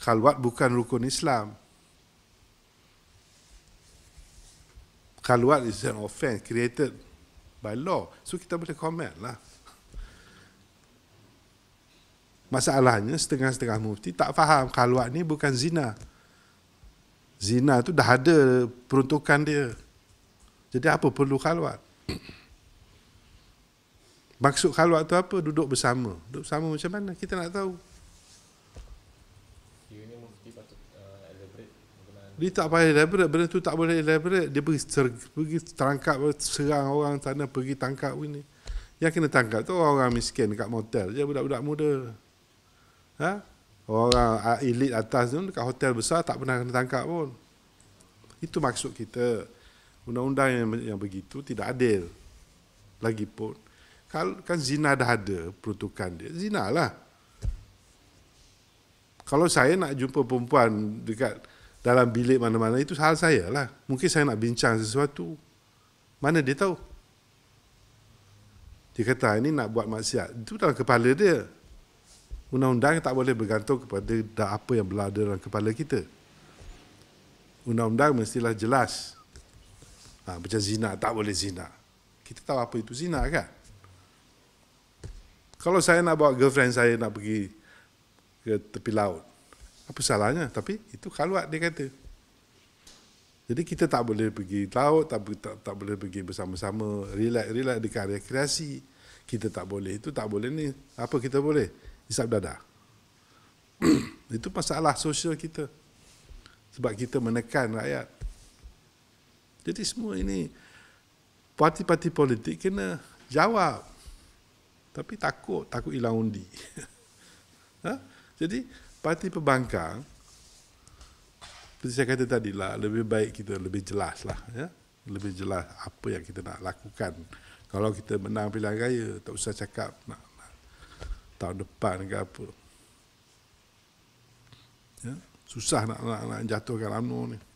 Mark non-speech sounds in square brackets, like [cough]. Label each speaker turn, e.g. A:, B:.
A: Khalwat bukan rukun Islam. Khalwat is an offense created by law. So kita boleh comment lah. Masalahnya setengah-setengah mufti tak faham khalwat ni bukan zina. Zina tu dah ada peruntukan dia. Jadi apa perlu khalwat? Maksud khalwat tu apa? Duduk bersama. Duduk bersama macam mana? Kita nak tahu. Dia uh, tak payah elaborate. Benda tu tak boleh elaborate. Dia pergi, ter, pergi terangkap, serang orang sana, pergi tangkap ini. Yang kena tangkap tu orang-orang miskin dekat motel je, budak-budak muda. Ha? Orang elit atas tu dekat hotel besar tak pernah kena tangkap pun. Itu maksud kita. Undang-undang yang, yang begitu tidak adil. Lagipun. Kalau kan zina dah ada peruntukan dia, zina lah. Kalau saya nak jumpa perempuan dekat dalam bilik mana-mana itu hal saya lah. Mungkin saya nak bincang sesuatu. Mana dia tahu? Dia kata ah, ini nak buat maksiat. Itu dalam kepala dia. Undang-undang tak boleh bergantung kepada apa yang berlaku dalam kepala kita. Undang-undang mestilah jelas. Ha, macam zina, tak boleh zina. Kita tahu apa itu zina kan? Kalau saya nak bawa girlfriend saya nak pergi ke tepi laut, apa salahnya? Tapi itu kalau dia kata. Jadi kita tak boleh pergi laut, tak, tak, tak boleh pergi bersama-sama, relax-relax di karya kreasi. Kita tak boleh, itu tak boleh ni. Apa kita boleh? Isap dada. [clears throat] itu masalah sosial kita. Sebab kita menekan rakyat. Jadi semua ini parti-parti politik kena jawab tapi takut takut hilang undi [laughs] ha? jadi parti pembangkang seperti saya kata tadi lah lebih baik kita lebih jelas lah ya lebih jelas apa yang kita nak lakukan kalau kita menang pilihan raya tak usah cakap nak, nak tahun depan ke apa ya susah nak nak, nak jatuhkan UMNO ni